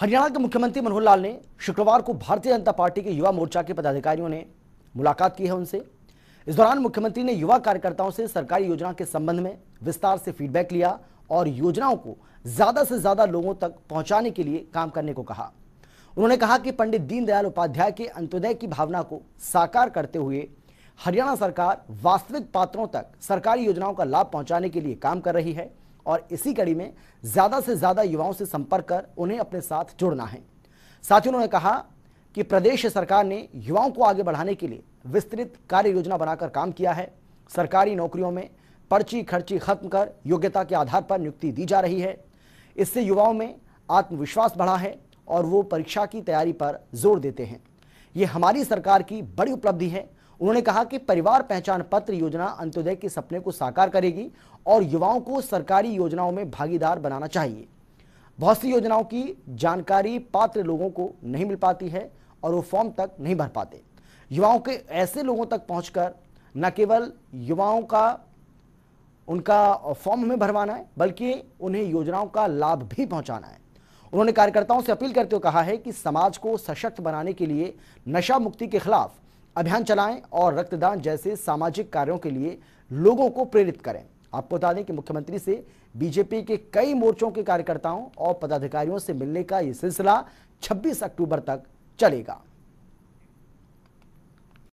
हरियाणा के मुख्यमंत्री मनोहर लाल ने शुक्रवार को भारतीय जनता पार्टी के युवा मोर्चा के पदाधिकारियों ने मुलाकात की है उनसे इस दौरान मुख्यमंत्री ने युवा कार्यकर्ताओं से सरकारी योजना के संबंध में विस्तार से फीडबैक लिया और योजनाओं को ज्यादा से ज्यादा लोगों तक पहुंचाने के लिए काम करने को कहा उन्होंने कहा कि पंडित दीनदयाल उपाध्याय के अंत्योदय की भावना को साकार करते हुए हरियाणा सरकार वास्तविक पात्रों तक सरकारी योजनाओं का लाभ पहुंचाने के लिए काम कर रही है और इसी कड़ी में ज़्यादा से ज़्यादा युवाओं से संपर्क कर उन्हें अपने साथ जुड़ना है साथ ही उन्होंने कहा कि प्रदेश सरकार ने युवाओं को आगे बढ़ाने के लिए विस्तृत कार्य योजना बनाकर काम किया है सरकारी नौकरियों में पर्ची खर्ची खत्म कर योग्यता के आधार पर नियुक्ति दी जा रही है इससे युवाओं में आत्मविश्वास बढ़ा है और वो परीक्षा की तैयारी पर जोर देते हैं ये हमारी सरकार की बड़ी उपलब्धि है उन्होंने कहा कि परिवार पहचान पत्र योजना अंत्योदय के सपने को साकार करेगी और युवाओं को सरकारी योजनाओं में भागीदार बनाना चाहिए बहुत सी योजनाओं की जानकारी पात्र लोगों को नहीं मिल पाती है और वो फॉर्म तक नहीं भर पाते युवाओं के ऐसे लोगों तक पहुंचकर न केवल युवाओं का उनका फॉर्म में भरवाना है बल्कि उन्हें योजनाओं का लाभ भी पहुंचाना है उन्होंने कार्यकर्ताओं से अपील करते हुए कहा है कि समाज को सशक्त बनाने के लिए नशा मुक्ति के खिलाफ अभियान चलाएं और रक्तदान जैसे सामाजिक कार्यों के लिए लोगों को प्रेरित करें आपको बता दें कि मुख्यमंत्री से बीजेपी के कई मोर्चों के कार्यकर्ताओं और पदाधिकारियों से मिलने का यह सिलसिला 26 अक्टूबर तक चलेगा